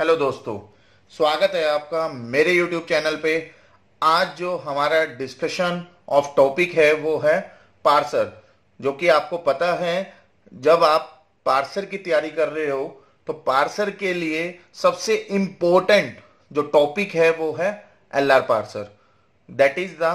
Hello दोस्तों स्वागत है आपका मेरे यूट्यूब चैनल पे आज जो हमारा डिस्कशन ऑफ टॉपिक है वो है पार्सर जो कि आपको पता है जब आप पार्सर की तैयारी कर रहे हो तो पार्सर के लिए सबसे इम्पोर्टेंट जो टॉपिक है वो है L R parser that is the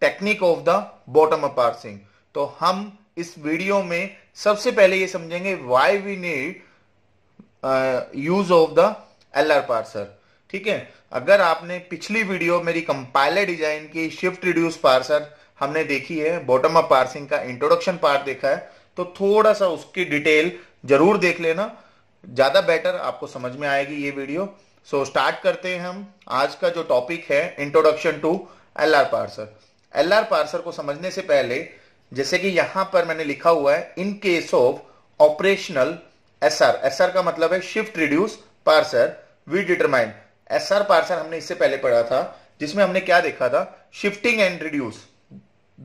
technique of the bottom up parsing तो हम इस वीडियो में सबसे पहले ये समझेंगे why we need use of the L R parser ठीक है अगर आपने पिछली वीडियो मेरी कंपाइलर डिजाइन की शिफ्ट रिड्यूस पार्सर हमने देखी है बॉटम अप पार्सिंग का इंट्रोडक्शन पार्ट देखा है तो थोड़ा सा उसकी डिटेल जरूर देख लेना ज़्यादा बेटर आपको समझ में आएगी ये वीडियो सो so, स्टार्ट करते हैं हम आज का जो टॉपिक है introduction to L R parser L R parser को समझने से पहले जैसे कि यहां पर मैंने लिखा हुआ है in case of operational S R S R का मतलब है shift reduce parser we determine S R parser हमने इससे पहले पढ़ा था जिसमें हमने क्या देखा था शिफ्टिंग एंड रिड्यूस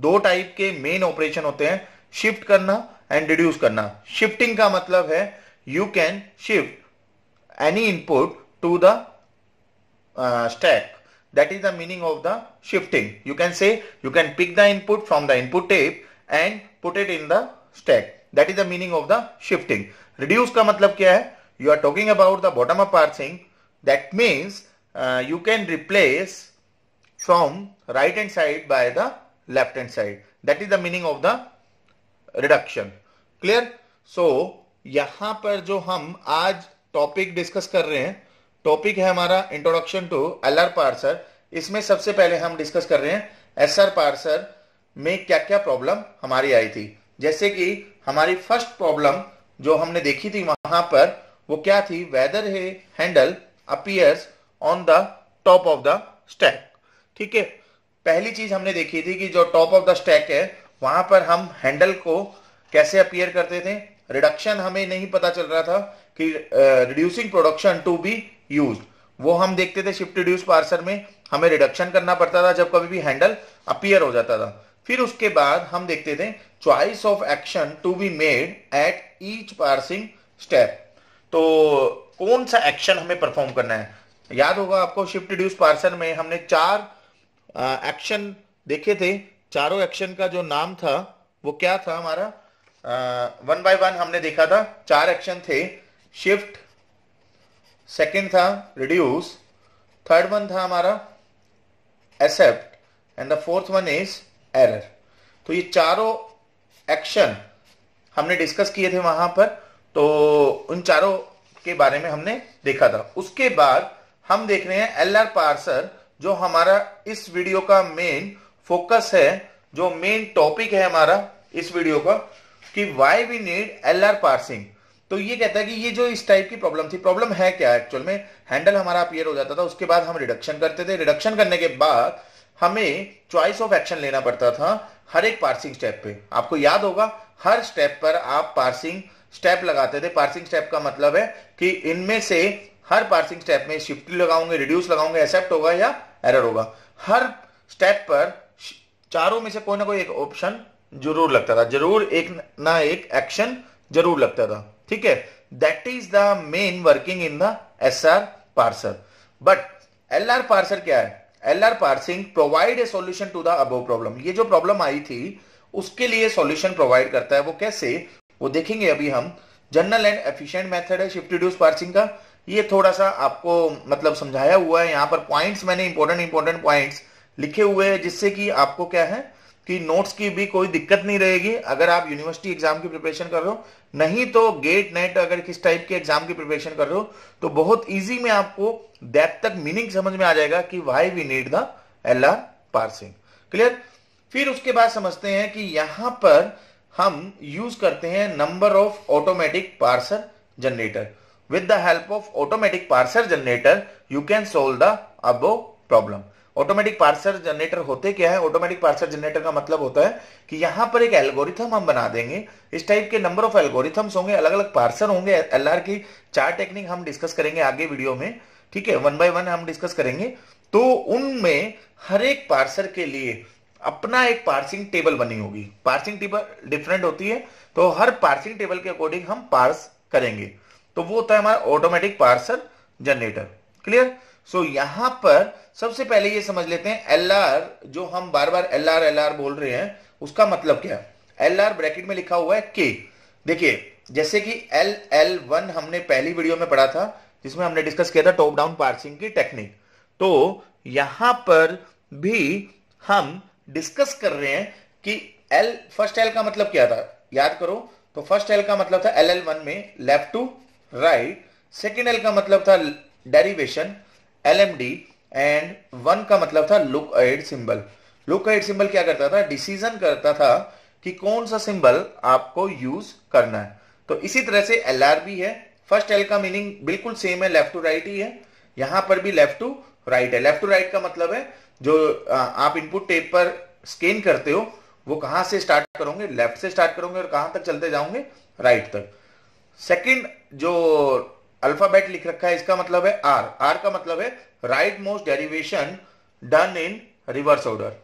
दो टाइप के मेन ऑपरेशन होते हैं शिफ्ट करना एंड रिड्यूस करना शिफ्टिंग का मतलब है you can shift any input to the stack that is the meaning of the shifting you can say you can pick the input from the input tape and put it in the stack that is the meaning of the shifting reduce का मतलब क्या है you are talking about the bottom of parsing That means uh, you can replace from right hand side by the left hand side. That is the meaning of the reduction. Clear? So यहाँ पर जो हम आज topic discuss कर रहे हैं topic है हमारा introduction to L R parser इसमें सबसे पहले हम डिस्कस कर रहे हैं एस आर पार्सर में क्या क्या प्रॉब्लम हमारी आई थी जैसे कि हमारी फर्स्ट प्रॉब्लम जो हमने देखी थी वहां पर वो क्या थी वेदर है handle appears on the top of the stack ठीक है पहली चीज हमने देखी थी कि जो टॉप ऑफ द स्टैक है वहां पर हम हैंडल को कैसे अपियर करते थे रिडक्शन हमें नहीं पता चल रहा था कि reducing production to be use वो हम देखते थे शिफ्ट रिड्यूस पार्सर में हमें रिडक्शन करना पड़ता था जब कभी भी हैंडल अपियर हो जाता था फिर उसके बाद हम देखते थे choice of action to be made at each parsing step तो कौन सा एक्शन हमें परफॉर्म करना है याद होगा आपको शिफ्ट रिड्यूस पार्सन में हमने चार एक्शन देखे थे चारों एक्शन का जो नाम था वो क्या था हमारा वन बाय वन हमने देखा था चार एक्शन थे शिफ्ट सेकंड था रिड्यूस थर्ड वन था हमारा accept and the fourth one is error तो ये चारों एक्शन हमने डिस्कस किए थे वहां पर तो उन चारों के बारे में हमने देखा था उसके बाद हम देख रहे हैं एल आर पार्सर जो हमारा इस वीडियो का मेन फोकस है जो मेन टॉपिक है हमारा इस वीडियो का कि why we need L R parsing तो ये कहता है कि ये जो इस टाइप की प्रॉब्लम थी प्रॉब्लम है क्या एक्चुअल में हैंडल हमारा अपियर हो जाता था उसके बाद हम रिडक्शन करते थे रिडक्शन करने के बाद हमें चॉइस ऑफ एक्शन लेना पड़ता था हर एक पार्सिंग स्टेप पे आपको याद होगा हर स्टेप पर आप पार्सिंग स्टेप लगाते थे पार्सिंग स्टेप का मतलब है कि इनमें से हर पार्सिंग स्टेप में शिफ्ट लगाऊंगे रिड्यूस लगाऊंगे एक्सेप्ट होगा या एरर होगा हर स्टेप पर चारों में से कोई ना कोई एक ऑप्शन जरूर लगता था जरूर एक ना एक एक्शन जरूर लगता था ठीक है that is the main working in the S R parser but L R parser क्या है L R parsing provide a solution to the above problem ये जो प्रॉब्लम आई थी उसके लिए सॉल्यूशन प्रोवाइड करता है वो कैसे वो देखेंगे अभी हम जनरल एंड एफिशिएंट मेथड है शिफ्ट रिड्यूस पार्सिंग का ये थोड़ा सा आपको मतलब समझाया हुआ है यहाँ पर पॉइंट्स मैंने इंपॉर्टेंट इंपॉर्टेंट पॉइंट्स लिखे हुए हैं जिससे कि आपको क्या है कि नोट्स की भी कोई दिक्कत नहीं रहेगी अगर आप यूनिवर्सिटी एग्जाम की प्रिपरेशन कर रहे हो नहीं तो गेट नेट अगर किस टाइप के एग्जाम की प्रिपरेशन कर रहे हो तो बहुत इजी में आपको डेप तक मीनिंग समझ में आ जाएगा कि why we need the L R parsing clear फिर उसके बाद समझते हैं कि यहां पर हम यूज करते हैं number of automatic parser generator with the help of automatic parser generator you can solve the above problem automatic parser generator होते क्या है ऑटोमेटिक पार्सर जनरेटर का मतलब होता है कि यहां पर एक एल्गोरिथम हम बना देंगे इस टाइप के नंबर ऑफ एल्गोरिथम्स होंगे अलग अलग पार्सर होंगे एल की चार टेक्निक हम डिस्कस करेंगे आगे वीडियो में ठीक है वन बाय वन हम डिस्कस करेंगे तो उनमें हर एक पार्सर के लिए अपना एक पार्सिंग टेबल बनी होगी पार्सिंग टेबल डिफरेंट होती है तो हर पार्सिंग टेबल के अकॉर्डिंग हम पार्स करेंगे तो वो होता है हमारा automatic parser generator clear so यहां पर सबसे पहले ये समझ लेते हैं एल जो हम बार बार एल आर एल आर बोल रहे हैं उसका मतलब क्या है एल आर ब्रैकेट में लिखा हुआ है के देखिए जैसे कि एल एल वन हमने पहली वीडियो में पढ़ा था जिसमें हमने डिस्कस किया था टॉप डाउन पार्सिंग की टेक्निक तो यहां पर भी हम डिस्कस कर रहे हैं कि एल फर्स्ट एल का मतलब क्या था याद करो तो फर्स्ट एल का मतलब था एल एल वन में left to right second L का मतलब था derivation L M D and one का मतलब था look ahead symbol look ahead symbol क्या करता था डिसीजन करता था कि कौन सा सिंबल आपको यूज करना है तो इसी तरह से एल आर भी है फर्स्ट एल का मीनिंग बिल्कुल सेम है लेफ्ट टू राइट ही है यहां पर भी लेफ्ट टू राइट है लेफ्ट टू राइट का मतलब है जो आप इनपुट टेप पर स्कैन करते हो वो कहां से स्टार्ट करोगे लेफ्ट से स्टार्ट करोगे और कहां तक चलते जाओगे राइट तक सेकंड जो अल्फाबेट लिख रखा है इसका मतलब है आर आर का मतलब है right most derivation done in reverse order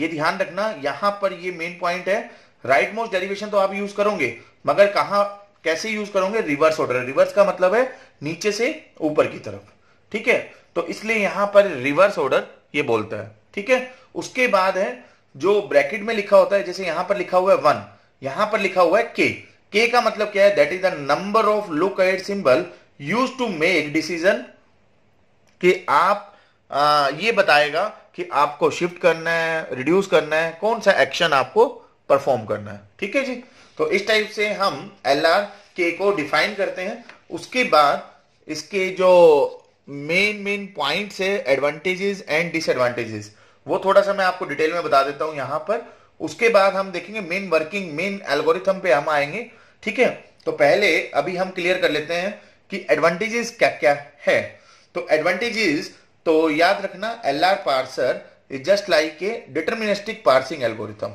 ये ध्यान रखना यहां पर ये मेन पॉइंट है राइट मोस्ट डेरिवेशन तो आप यूज करोगे मगर कहा कैसे यूज करोगे रिवर्स ऑर्डर रिवर्स का मतलब है नीचे से ऊपर की तरफ ठीक है तो इसलिए यहां पर रिवर्स ऑर्डर ये बोलता है ठीक है उसके बाद है जो ब्रैकेट में लिखा होता है जैसे यहां पर लिखा हुआ है वन यहां पर लिखा हुआ है के के का मतलब क्या है that is the number of look ahead symbol use to make decision कि आप आ, ये बताएगा कि आपको शिफ्ट करना है रिड्यूस करना है कौन सा एक्शन आपको परफॉर्म करना है ठीक है जी तो इस टाइप से हम एल आर के को डिफाइन करते हैं उसके बाद इसके जो मेन मेन पॉइंट्स है एडवांटेजेस एंड डिसएडवांटेजेस वो थोड़ा सा मैं आपको डिटेल में बता देता हूं यहां पर उसके बाद हम देखेंगे मेन वर्किंग मेन एल्गोरिथम पे हम आएंगे ठीक है तो पहले अभी हम क्लियर कर लेते हैं कि एडवांटेजेस क्या क्या है तो एडवांटेजेस तो याद रखना L R parser is just like a deterministic parsing algorithm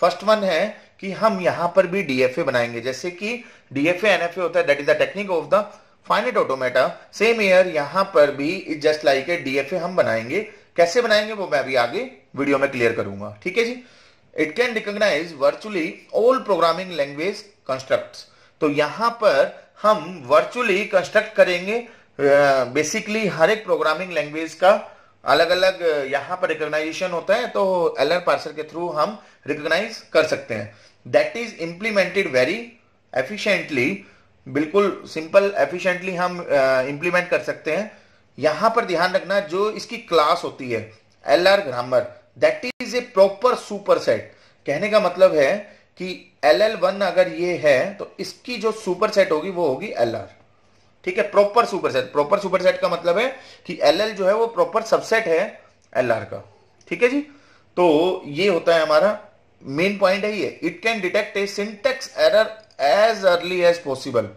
first one है कि हम यहां पर भी डीएफए बनाएंगे जैसे कि डीएफए एनएफए होता है that is the technique of the finite automata same here यहां पर भी जस्ट लाइक ए डीएफए हम बनाएंगे कैसे बनाएंगे वो मैं अभी आगे वीडियो में क्लियर करूंगा ठीक है जी it can recognize virtually all programming language construct तो यहां पर हम वर्चुअली कंस्ट्रक्ट करेंगे बेसिकली हर एक प्रोग्रामिंग लैंग्वेज का अलग अलग यहां पर रिकॉग्नाइजेशन होता है तो एल एन पार्सर के थ्रू हम रिकॉग्नाइज कर सकते हैं that is implemented very efficiently बिल्कुल सिंपल एफिशिएंटली हम इंप्लीमेंट uh, कर सकते हैं यहां पर ध्यान रखना जो इसकी क्लास होती है L R grammar that is a proper superset कहने का मतलब है कि एल एल वन अगर ये है तो इसकी जो सुपर सेट होगी वो होगी एल आर ठीक है proper superset proper superset का मतलब है कि एल एल जो है वो प्रॉपर सबसेट है एल आर का ठीक है जी तो ये होता है हमारा मेन पॉइंट है ये it can detect a syntax error as early as possible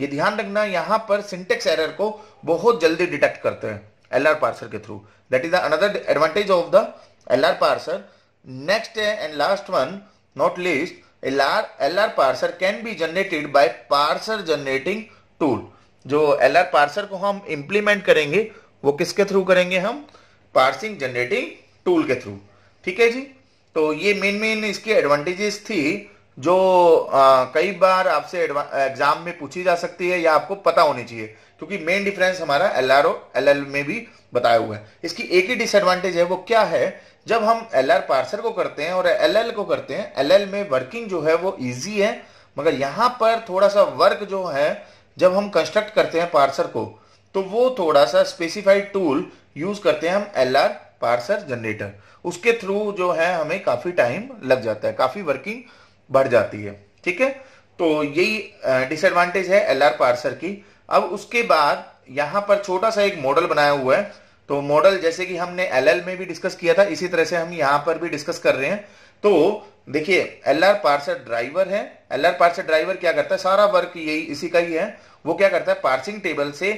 ये ध्यान रखना यहां पर सिंटेक्स एरर को बहुत जल्दी डिटेक्ट करते हैं एल आर पार्सर के through that is another advantage of the L R parser next and last one not least L R L R parser can be generated by parser generating tool जो L R parser को हम implement करेंगे वो किसके through करेंगे हम parsing generating tool के through ठीक है जी तो ये मेन मेन इसकी एडवांटेजेस थी जो आ, कई बार आपसे एग्जाम में पूछी जा सकती है या आपको पता होनी चाहिए क्योंकि मेन डिफरेंस हमारा एल आर एल में भी बताया हुआ है इसकी एक ही डिसएडवांटेज है वो क्या है जब हम एल आर पार्सर को करते हैं और एल एल को करते हैं एल एल में वर्किंग जो है वो ईजी है मगर यहाँ पर थोड़ा सा वर्क जो है जब हम कंस्ट्रक्ट करते हैं पार्सर को तो वो थोड़ा सा स्पेसिफाइड टूल यूज करते हैं हम एल आर पार्सर जनरेटर उसके थ्रू जो है हमें काफी टाइम लग जाता है काफी वर्किंग बढ़ जाती है ठीक है तो यही डिसएडवांटेज है एलआर पार्सर की अब उसके बाद यहां पर छोटा सा एक मॉडल बनाया हुआ है तो मॉडल जैसे कि हमने एल में भी डिस्कस किया था इसी तरह से हम यहां पर भी डिस्कस कर रहे हैं तो देखिए एल आर पार्सर ड्राइवर है एल आर पार्सर ड्राइवर क्या करता है सारा वर्क यही इसी का ही है वो क्या करता है पार्सिंग टेबल से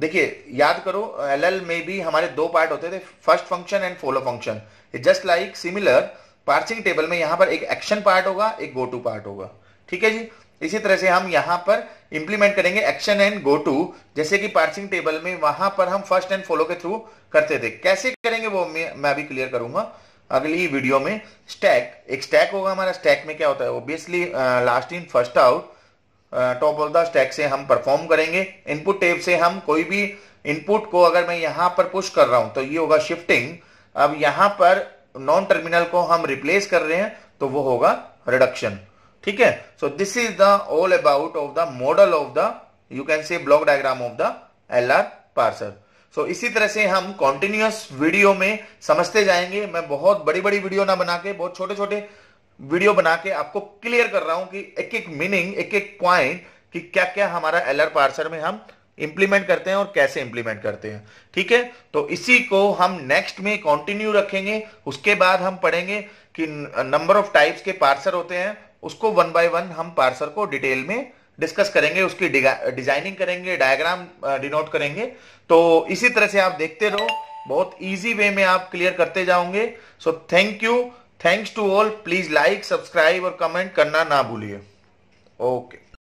देखिए याद करो एल में भी हमारे दो पार्ट होते थे first function and follow function just like similar parsing table में यहां पर एक एक्शन पार्ट होगा एक गो टू पार्ट होगा ठीक है जी इसी तरह से हम यहां पर इंप्लीमेंट करेंगे एक्शन एंड गो टू जैसे कि पार्सिंग टेबल में वहां पर हम फर्स्ट एंड फॉलो के थ्रू करते थे कैसे करेंगे वो मैं भी क्लियर करूंगा अगली वीडियो में स्टैक एक स्टैक होगा हमारा स्टैक में क्या होता है obviously last in first out top of the stack से हम परफॉर्म करेंगे इनपुट टेप से हम कोई भी इनपुट को अगर मैं यहां पर पुश कर रहा हूं तो ये होगा शिफ्टिंग अब यहां पर नॉन टर्मिनल को हम रिप्लेस कर रहे हैं तो वो होगा रिडक्शन ठीक है so this is the all about of the model of the you can say block diagram of the L R parser so इसी तरह से हम कॉन्टिन्यूस वीडियो में समझते जाएंगे मैं बहुत बड़ी बड़ी वीडियो ना बना के बहुत छोटे छोटे वीडियो बना के आपको क्लियर कर रहा हूं कि एक एक मीनिंग एक एक पॉइंट कि क्या क्या हमारा एलर पार्सर में हम इंप्लीमेंट करते हैं और कैसे इंप्लीमेंट करते हैं ठीक है तो इसी को हम नेक्स्ट में कंटिन्यू रखेंगे उसके बाद हम पढ़ेंगे कि नंबर ऑफ टाइप्स के पार्सर होते हैं उसको वन बाय वन हम पार्सर को डिटेल में डिस्कस करेंगे उसकी डिजाइनिंग करेंगे डायग्राम डिनोट करेंगे तो इसी तरह से आप देखते रहो बहुत इजी वे में आप क्लियर करते जाओगे so thank you thanks to all please like subscribe और कमेंट करना ना भूलिए ओके